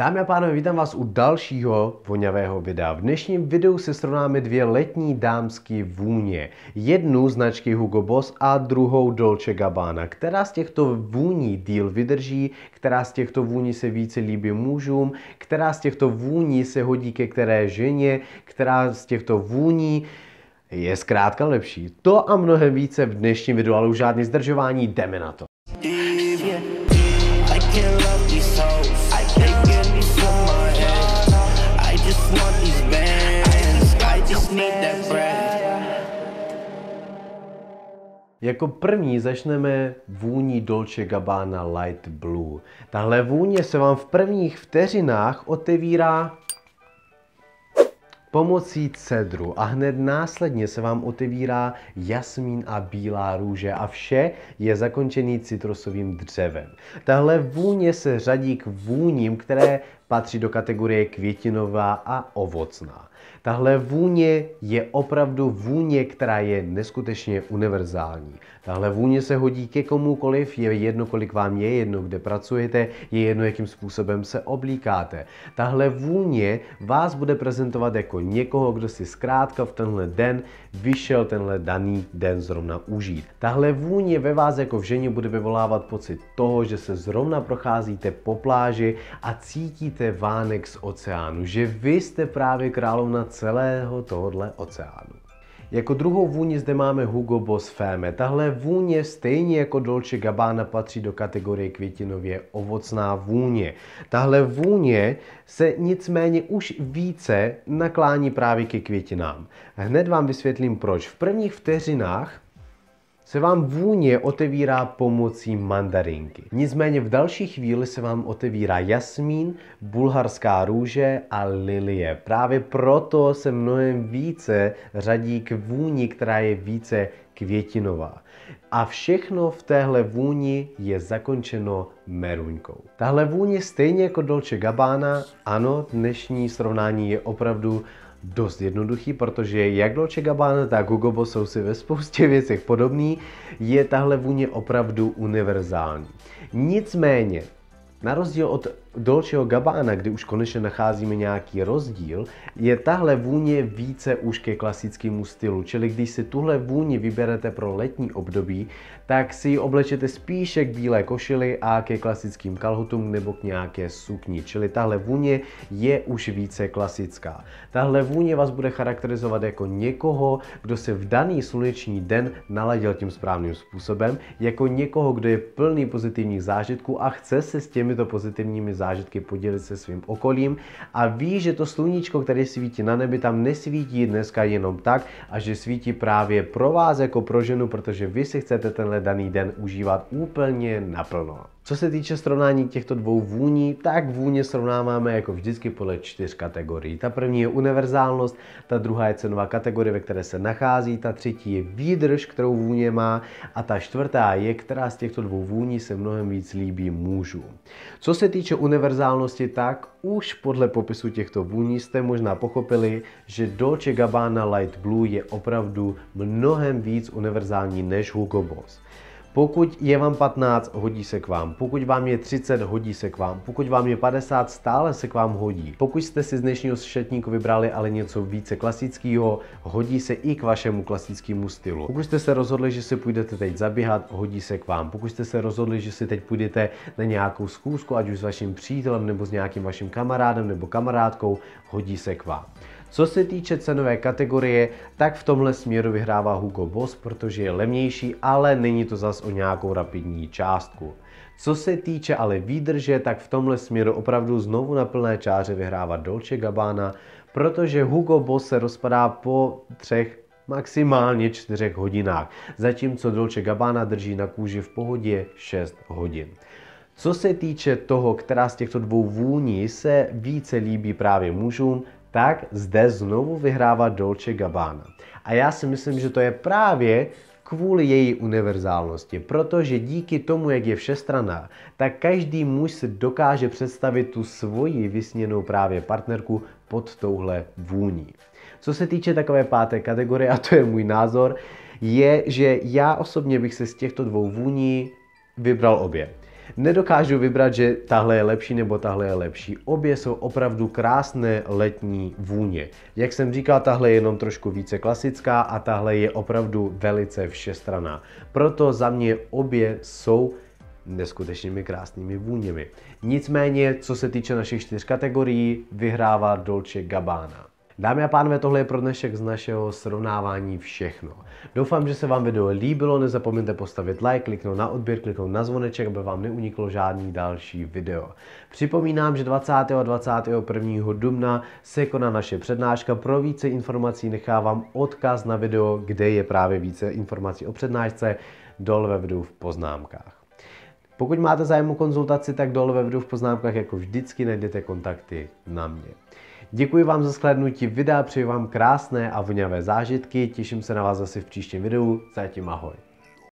Dámy a pánové, vítám vás u dalšího voňavého videa. V dnešním videu si srovnáme dvě letní dámské vůně. Jednu značky Hugo Boss a druhou Dolce Gabbana. Která z těchto vůní díl vydrží, která z těchto vůní se více líbí mužům, která z těchto vůní se hodí ke které ženě, která z těchto vůní je zkrátka lepší. To a mnohem více v dnešním videu, ale už žádný zdržování, jdeme na to. Jako první začneme vůní Dolce Gabbana Light Blue. Tahle vůně se vám v prvních vteřinách otevírá pomocí cedru a hned následně se vám otevírá jasmín a bílá růže a vše je zakončený citrusovým dřevem. Tahle vůně se řadí k vůním, které patří do kategorie květinová a ovocná. Tahle vůně je opravdu vůně, která je neskutečně univerzální. Tahle vůně se hodí ke komukoliv, je jedno, kolik vám je, jedno, kde pracujete, je jedno, jakým způsobem se oblíkáte. Tahle vůně vás bude prezentovat jako někoho, kdo si zkrátka v tenhle den vyšel tenhle daný den zrovna užít. Tahle vůně ve vás jako v ženě bude vyvolávat pocit toho, že se zrovna procházíte po pláži a cítíte vidíte vánek z oceánu, že vy jste právě královna celého tohohle oceánu. Jako druhou vůni zde máme Hugo Boss Femme. Tahle vůně stejně jako Dolce Gabbana patří do kategorie květinově ovocná vůně. Tahle vůně se nicméně už více naklání právě ke květinám. Hned vám vysvětlím proč. V prvních vteřinách se vám vůně otevírá pomocí mandarinky. Nicméně v další chvíli se vám otevírá jasmín, bulharská růže a lilie. Právě proto se mnohem více řadí k vůni, která je více květinová. A všechno v téhle vůni je zakončeno meruňkou. Tahle vůně stejně jako Dolce Gabbana, ano, dnešní srovnání je opravdu dost jednoduchý, protože jak Dolce Gabbana, tak Hugo Boss jsou si ve spoustě věcech podobný, je tahle vůně opravdu univerzální. Nicméně, na rozdíl od Dolčeho Gabána, kdy už konečně nacházíme nějaký rozdíl, je tahle vůně více už ke klasickému stylu. Čili když si tuhle vůni vyberete pro letní období, tak si ji oblečete spíše k bílé košili a ke klasickým kalhotům nebo k nějaké sukni. Čili tahle vůně je už více klasická. Tahle vůně vás bude charakterizovat jako někoho, kdo se v daný sluneční den naladil tím správným způsobem, jako někoho, kdo je plný pozitivních zážitků a chce se s těmito pozitivními zážitky, podělit se svým okolím a ví, že to sluníčko, které svítí na nebi, tam nesvítí dneska jenom tak a že svítí právě pro vás jako pro ženu, protože vy si chcete tenhle daný den užívat úplně naplno. Co se týče srovnání těchto dvou vůní, tak vůně srovnáváme jako vždycky podle čtyř kategorií. Ta první je univerzálnost, ta druhá je cenová kategorie, ve které se nachází, ta třetí je výdrž, kterou vůně má a ta čtvrtá je, která z těchto dvou vůní se mnohem víc líbí mužům. Co se týče univerzálnosti, tak už podle popisu těchto vůní jste možná pochopili, že Dolce Gabbana Light Blue je opravdu mnohem víc univerzální než Hugo Boss. Pokud je vám 15, hodí se k vám. Pokud vám je 30, hodí se k vám. Pokud vám je 50, stále se k vám hodí. Pokud jste si z dnešního šetníku vybrali ale něco více klasického, hodí se i k vašemu klasickému stylu. Pokud jste se rozhodli, že si půjdete teď zaběhat, hodí se k vám. Pokud jste se rozhodli, že si teď půjdete na nějakou zkoušku, ať už s vaším přítelem nebo s nějakým vaším kamarádem nebo kamarádkou, hodí se k vám. Co se týče cenové kategorie, tak v tomhle směru vyhrává Hugo Boss, protože je levnější, ale není to zas o nějakou rapidní částku. Co se týče ale výdrže, tak v tomhle směru opravdu znovu na plné čáře vyhrává Dolce Gabbana, protože Hugo Boss se rozpadá po třech maximálně 4 hodinách, zatímco Dolce Gabbana drží na kůži v pohodě 6 hodin. Co se týče toho, která z těchto dvou vůní se více líbí právě mužům, tak zde znovu vyhrává Dolce Gabbana. A já si myslím, že to je právě kvůli její univerzálnosti, protože díky tomu, jak je všestraná, tak každý muž si dokáže představit tu svoji vysněnou právě partnerku pod touhle vůní. Co se týče takové páté kategorie, a to je můj názor, je, že já osobně bych se z těchto dvou vůní vybral obě. Nedokážu vybrat, že tahle je lepší nebo tahle je lepší. Obě jsou opravdu krásné letní vůně. Jak jsem říkal, tahle je jenom trošku více klasická a tahle je opravdu velice všestraná. Proto za mě obě jsou neskutečnými krásnými vůněmi. Nicméně, co se týče našich čtyř kategorií, vyhrává Dolce Gabbana. Dámy a pánové, tohle je pro dnešek z našeho srovnávání všechno. Doufám, že se vám video líbilo, nezapomeňte postavit like, kliknout na odběr, kliknout na zvoneček, aby vám neuniklo žádný další video. Připomínám, že 20. a 21. dubna se koná naše přednáška. Pro více informací nechávám odkaz na video, kde je právě více informací o přednášce, dole ve videu v poznámkách. Pokud máte zájem o konzultaci, tak dole ve videu v poznámkách jako vždycky najdete kontakty na mě. Děkuji vám za shlédnutí videa, přeji vám krásné a vňavé zážitky, těším se na vás zase v příštím videu, zatím ahoj.